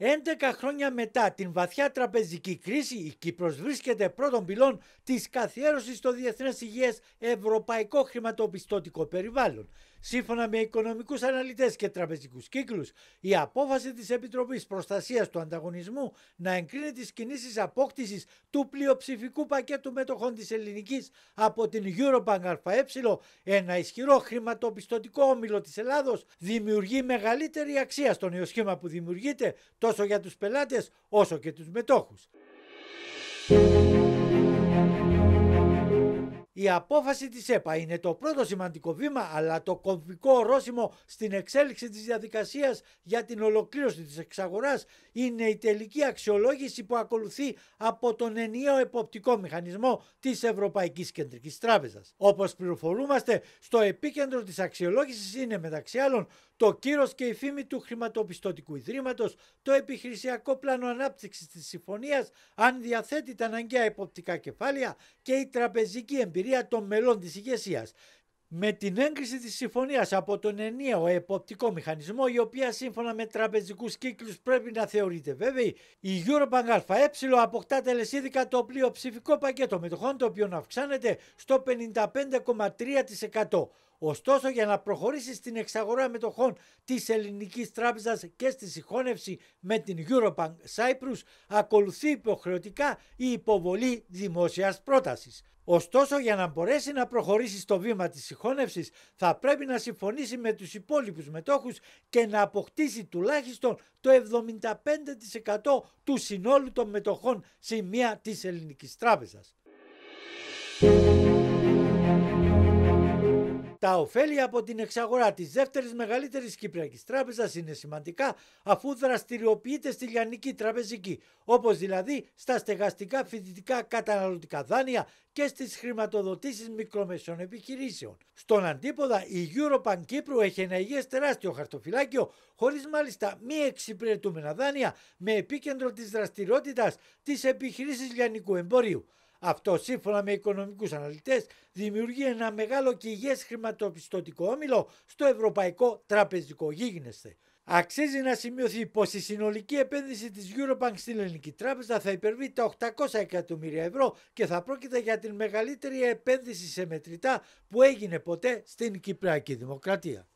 11 χρόνια μετά την βαθιά τραπεζική κρίση, η Κύπρος βρίσκεται πρώτον πυλών της καθιέρωσης στο διεθνές Υγείας ευρωπαϊκό χρηματοπιστωτικό περιβάλλον. Σύμφωνα με οικονομικούς αναλυτές και τραπεζικούς κύκλους, η απόφαση της Επιτροπής Προστασίας του Ανταγωνισμού να εγκρίνει τις κινήσεις απόκτησης του πλειοψηφικού πακέτου μετοχών της ελληνικής από την Eurobank ΑΕ, ένα ισχυρό χρηματοπιστωτικό όμιλο της Ελλάδος, δημιουργεί μεγαλύτερη αξία στον νέο που δημιουργείται τόσο για τους πελάτες όσο και τους μετόχους. Η απόφαση της ΕΠΑ είναι το πρώτο σημαντικό βήμα αλλά το κομβικό ορόσημο στην εξέλιξη της διαδικασίας για την ολοκλήρωση της εξαγοράς είναι η τελική αξιολόγηση που ακολουθεί από τον ενιαίο εποπτικό μηχανισμό της Ευρωπαϊκής Κεντρικής Τράπεζας. Όπως πληροφορούμαστε στο επίκεντρο της αξιολόγησης είναι μεταξύ άλλων το κύρος και η φήμη του χρηματοπιστωτικού ιδρύματος, το επιχειρησιακό πλάνο ανάπτυξης της συμφωνίας, αν διαθέτει τα αναγκαία εποπτικά κεφάλαια και η τραπεζική εμπειρία των μελών της ηγεσίας. Με την έγκριση της συμφωνίας από τον ενιαίο εποπτικό μηχανισμό, η οποία σύμφωνα με τραπεζικούς κύκλους πρέπει να θεωρείται βέβαιη, η Eurobank ΑΕ αποκτά τελεσίδικα το πλειοψηφικό πακέτο μετοχών, το οποίο αυξάνεται στο 55,3%. Ωστόσο, για να προχωρήσει στην εξαγορά μετοχών της Ελληνικής Τράπεζας και στη συγχώνευση με την Eurobank Cyprus, ακολουθεί υποχρεωτικά η υποβολή δημόσιας πρότασης. Ωστόσο, για να μπορέσει να προχωρήσει στο βήμα της συγχώνευσης, θα πρέπει να συμφωνήσει με τους υπόλοιπους μετόχους και να αποκτήσει τουλάχιστον το 75% του συνόλου των μετοχών σε μία της Ελληνικής Τράπεζας. Τα ωφέλη από την εξαγορά της δεύτερης μεγαλύτερης Κυπριακής τράπεζας είναι σημαντικά αφού δραστηριοποιείται στη λιανική τραπεζική, όπως δηλαδή στα στεγαστικά φοιτητικά καταναλωτικά δάνεια και στις χρηματοδοτήσεις μικρομεσών επιχειρήσεων. Στον αντίποδα, η Eurobank Κύπρου έχει ένα υγιές τεράστιο χαρτοφυλάκιο, χωρίς μάλιστα μη εξυπηρετούμενα δάνεια, με επίκεντρο της δραστηριότητας της επιχειρήσης λιανικού εμπορίου. Αυτό σύμφωνα με οικονομικούς αναλυτές δημιουργεί ένα μεγάλο και υγιές χρηματοπιστωτικό όμιλο στο ευρωπαϊκό τραπεζικό γίγνεσθε. Αξίζει να σημειωθεί πως η συνολική επένδυση της Eurobank στην Ελληνική Τράπεζα θα υπερβεί τα 800 εκατομμύρια ευρώ και θα πρόκειται για την μεγαλύτερη επένδυση σε μετρητά που έγινε ποτέ στην Κυπριακή Δημοκρατία.